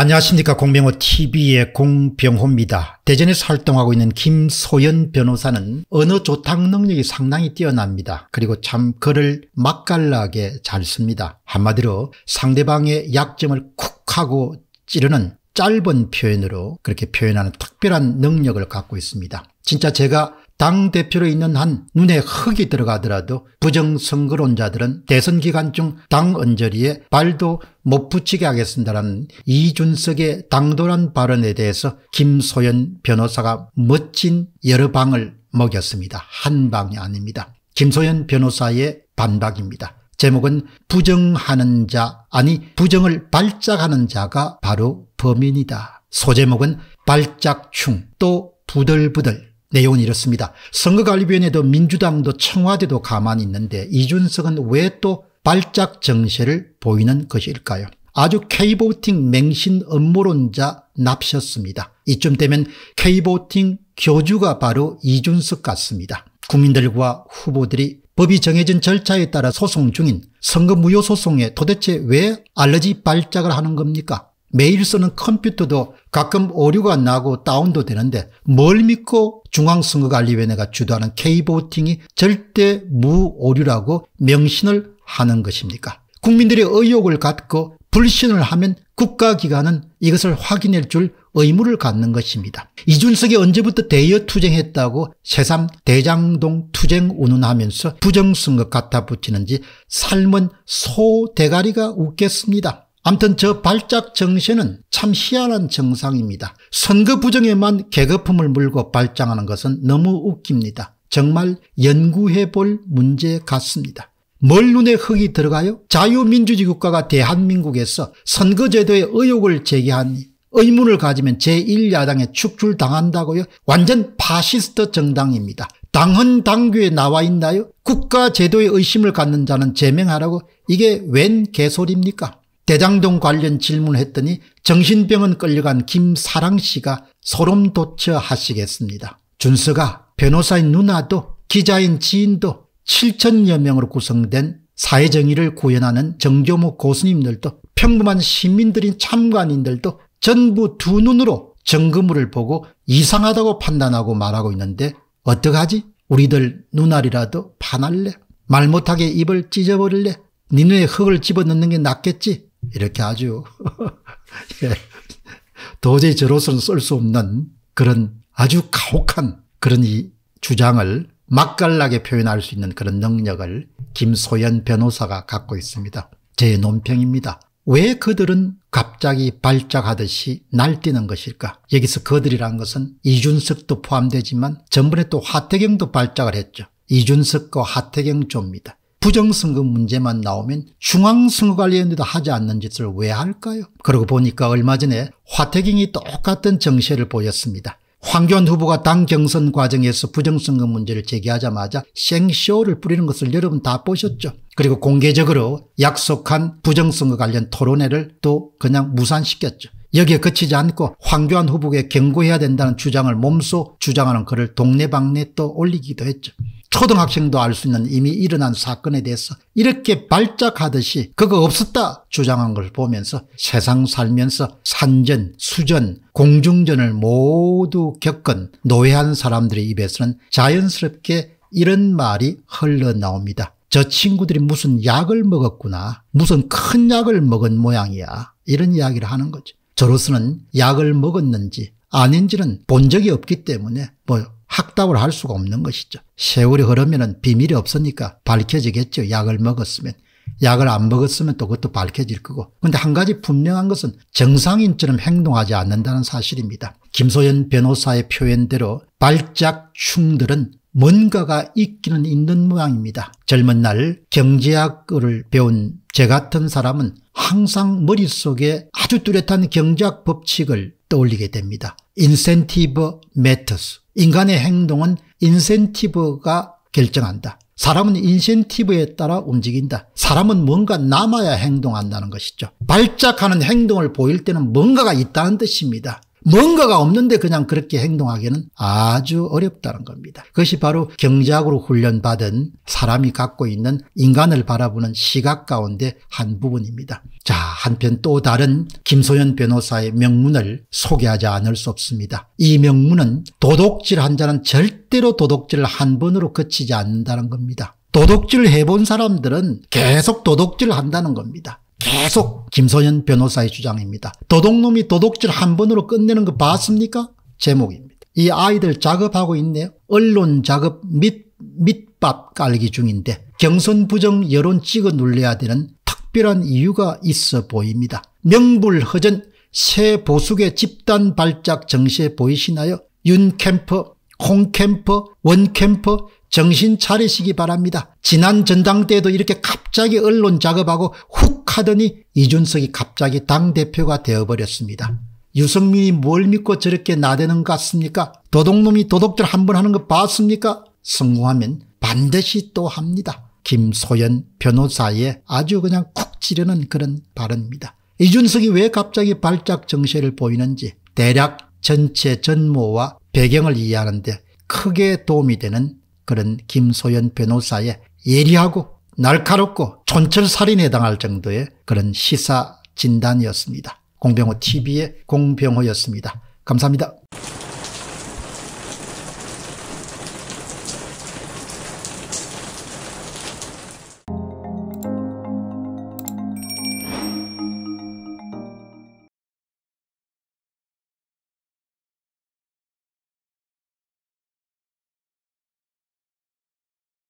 안녕하십니까 공병호TV의 공병호입니다. 대전에서 활동하고 있는 김소연 변호사는 언어 조탁 능력이 상당히 뛰어납니다. 그리고 참 글을 맛깔나게 잘 씁니다. 한마디로 상대방의 약점을 쿡 하고 찌르는 짧은 표현으로 그렇게 표현하는 특별한 능력을 갖고 있습니다. 진짜 제가 당대표로 있는 한 눈에 흙이 들어가더라도 부정선거론자들은 대선 기간 중 당 언저리에 발도 못 붙이게 하겠습니다라는 이준석의 당돌한 발언에 대해서 김소연 변호사가 멋진 여러 방을 먹였습니다. 한 방이 아닙니다. 김소연 변호사의 반박입니다. 제목은 부정하는 자 아니 부정을 발작하는 자가 바로 범인이다. 소제목은 발작충 또 부들부들 내용은 이렇습니다. 선거관리위원회도 민주당도 청와대도 가만히 있는데 이준석은 왜 또 발작 정세를 보이는 것일까요? 아주 K보팅 맹신 업무론자 납셨습니다. 이쯤 되면 K보팅 교주가 바로 이준석 같습니다. 국민들과 후보들이 법이 정해진 절차에 따라 소송 중인 선거 무효 소송에 도대체 왜 알러지 발작을 하는 겁니까? 매일 쓰는 컴퓨터도 가끔 오류가 나고 다운도 되는데 뭘 믿고 중앙선거관리위원회가 주도하는 K보팅이 절대 무오류라고 명신을 하는 것입니까? 국민들의 의욕을 갖고 불신을 하면 국가기관은 이것을 확인할 줄 의무를 갖는 것입니다. 이준석이 언제부터 대여 투쟁했다고 새삼 대장동 투쟁 운운하면서 부정선거 갖다 붙이는지 삶은 소 대가리가 웃겠습니다. 암튼 저 발작 정신은 참 희한한 정상입니다. 선거 부정에만 개거품을 물고 발장하는 것은 너무 웃깁니다. 정말 연구해 볼 문제 같습니다. 멀 눈에 흙이 들어가요? 자유민주주의 국가가 대한민국에서 선거제도에 의혹을 제기한 의문을 가지면 제1야당에 축출당한다고요? 완전 파시스트 정당입니다. 당헌 당규에 나와 있나요? 국가제도에 의심을 갖는 자는 제명하라고 이게 웬 개소리입니까? 대장동 관련 질문했더니 정신병원 끌려간 김사랑 씨가 소름 돋쳐 하시겠습니다. 준서가 변호사인 누나도 기자인 지인도 7천여 명으로 구성된 사회정의를 구현하는 정교모 고수님들도 평범한 시민들인 참관인들도 전부 두 눈으로 정금을 보고 이상하다고 판단하고 말하고 있는데 어떡하지? 우리들 눈알이라도 반할래? 말 못하게 입을 찢어버릴래? 니네 흙을 집어넣는 게 낫겠지? 이렇게 아주 예, 도저히 저로서는 쓸 수 없는 그런 아주 가혹한 그런 이 주장을 맛깔나게 표현할 수 있는 그런 능력을 김소연 변호사가 갖고 있습니다. 제 논평입니다. 왜 그들은 갑자기 발작하듯이 날뛰는 것일까? 여기서 그들이란 것은 이준석도 포함되지만 전번에 또 하태경도 발작을 했죠. 이준석과 하태경 조입니다. 부정선거 문제만 나오면 중앙선거관리위원회도 하지 않는 짓을 왜 할까요? 그러고 보니까 얼마 전에 화태경이 똑같은 정세를 보였습니다. 황교안 후보가 당 경선 과정에서 부정선거 문제를 제기하자마자 생쇼를 뿌리는 것을 여러분 다 보셨죠. 그리고 공개적으로 약속한 부정선거 관련 토론회를 또 그냥 무산시켰죠. 여기에 그치지 않고 황교안 후보에 경고해야 된다는 주장을 몸소 주장하는 글을 동네방네 또 올리기도 했죠. 초등학생도 알 수 있는 이미 일어난 사건에 대해서 이렇게 발작하듯이 그거 없었다 주장한 걸 보면서 세상 살면서 산전, 수전, 공중전을 모두 겪은 노예한 사람들의 입에서는 자연스럽게 이런 말이 흘러나옵니다. 저 친구들이 무슨 약을 먹었구나. 무슨 큰 약을 먹은 모양이야. 이런 이야기를 하는 거죠. 저로서는 약을 먹었는지 아닌지는 본 적이 없기 때문에 뭐 학답을 할 수가 없는 것이죠. 세월이 흐르면 비밀이 없으니까 밝혀지겠죠. 약을 먹었으면. 약을 안 먹었으면 또 그것도 밝혀질 거고. 그런데 한 가지 분명한 것은 정상인처럼 행동하지 않는다는 사실입니다. 김소연 변호사의 표현대로 발작충들은 뭔가가 있기는 있는 모양입니다. 젊은 날 경제학을 배운 제 같은 사람은 항상 머릿속에 아주 뚜렷한 경제학 법칙을 떠올리게 됩니다. 인센티브 매터스 인간의 행동은 인센티브가 결정한다. 사람은 인센티브에 따라 움직인다. 사람은 뭔가 남아야 행동한다는 것이죠. 발작하는 행동을 보일 때는 뭔가가 있다는 뜻입니다. 뭔가가 없는데 그냥 그렇게 행동하기는 아주 어렵다는 겁니다. 그것이 바로 경제학으로 훈련받은 사람이 갖고 있는 인간을 바라보는 시각 가운데 한 부분입니다. 자, 한편 또 다른 김소연 변호사의 명문을 소개하지 않을 수 없습니다. 이 명문은 도덕질 한 자는 절대로 도덕질을 한 번으로 그치지 않는다는 겁니다. 도덕질 해본 사람들은 계속 도덕질 한다는 겁니다. 계속 김소연 변호사의 주장입니다. 도둑놈이 도둑질 한 번으로 끝내는 거 봤습니까? 제목입니다. 이 아이들 작업하고 있네요. 언론 작업 및 밑밥 깔기 중인데 경선 부정 여론 찍어 눌려야 되는 특별한 이유가 있어 보입니다. 명불허전 새 보수의 집단 발작 정시에 보이시나요? 윤 캠퍼, 홍 캠퍼, 원 캠퍼 정신 차리시기 바랍니다. 지난 전당 때에도 이렇게 갑자기 언론 작업하고 훅 하더니 이준석이 갑자기 당대표가 되어버렸습니다. 유승민이 뭘 믿고 저렇게 나대는 것 같습니까? 도둑놈이 도둑들한 번 하는 거 봤습니까? 성공하면 반드시 또 합니다. 김소연 변호사의 아주 그냥 쿡 찌르는 그런 발언입니다. 이준석이 왜 갑자기 발작 정세를 보이는지 대략 전체 전모와 배경을 이해하는데 크게 도움이 되는 그런 김소연 변호사의 예리하고 날카롭고 촌철살인에 해당할 정도의 그런 시사 진단이었습니다. 공병호 TV의 공병호였습니다. 감사합니다.